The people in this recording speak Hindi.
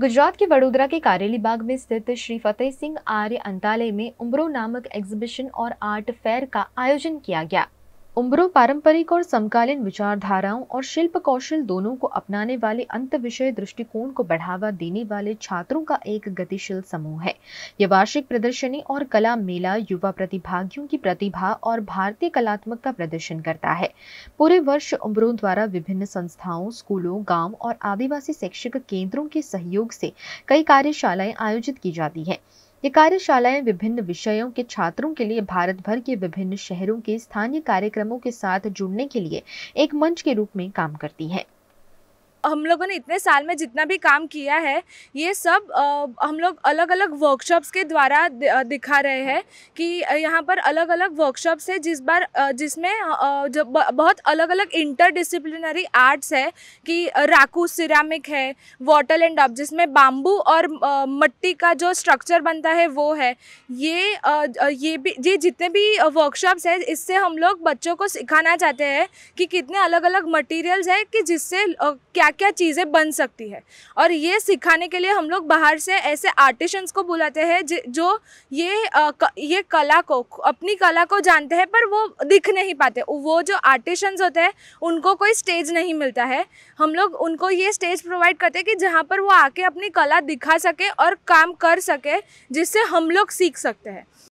गुजरात के वडोदरा के कारेली बाग में स्थित श्री फतेह सिंह आर्य अंतालय में उम्रो नामक एग्जीबिशन और आर्ट फेयर का आयोजन किया गया उम्रों पारंपरिक और समकालीन विचारधाराओं और शिल्प कौशल दोनों को अपनाने वाले अंत विषय दृष्टिकोण को बढ़ावा देने वाले छात्रों का एक गतिशील समूह है यह वार्षिक प्रदर्शनी और कला मेला युवा प्रतिभागियों की प्रतिभा और भारतीय कलात्मक का प्रदर्शन करता है पूरे वर्ष उम्रों द्वारा विभिन्न संस्थाओं स्कूलों गाँव और आदिवासी शैक्षिक केंद्रों के सहयोग से कई कार्यशालाएं आयोजित की जाती है ये कार्यशालाएं विभिन्न विषयों के छात्रों के लिए भारत भर के विभिन्न शहरों के स्थानीय कार्यक्रमों के साथ जुड़ने के लिए एक मंच के रूप में काम करती है हम लोगों ने इतने साल में जितना भी काम किया है ये सब आ, हम लोग अलग अलग वर्कशॉप्स के द्वारा दिखा रहे हैं कि यहाँ पर अलग अलग वर्कशॉप्स है जिस बार जिसमें जब बहुत अलग अलग इंटरडिसिप्लिनरी आर्ट्स है कि राकू सिरामिक है वाटर एंड डब जिसमें बाम्बू और मट्टी का जो स्ट्रक्चर बनता है वो है ये ये भी ये जितने भी वर्कशॉप्स है इससे हम लोग बच्चों को सिखाना चाहते हैं कि कितने अलग अलग मटीरियल्स है कि जिससे क्या क्या चीज़ें बन सकती है और ये सिखाने के लिए हम लोग बाहर से ऐसे आर्टिशंस को बुलाते हैं जो ये आ, क, ये कला को अपनी कला को जानते हैं पर वो दिख नहीं पाते वो जो आर्टिशंस होते हैं उनको कोई स्टेज नहीं मिलता है हम लोग उनको ये स्टेज प्रोवाइड करते हैं कि जहाँ पर वो आके अपनी कला दिखा सके और काम कर सके जिससे हम लोग सीख सकते हैं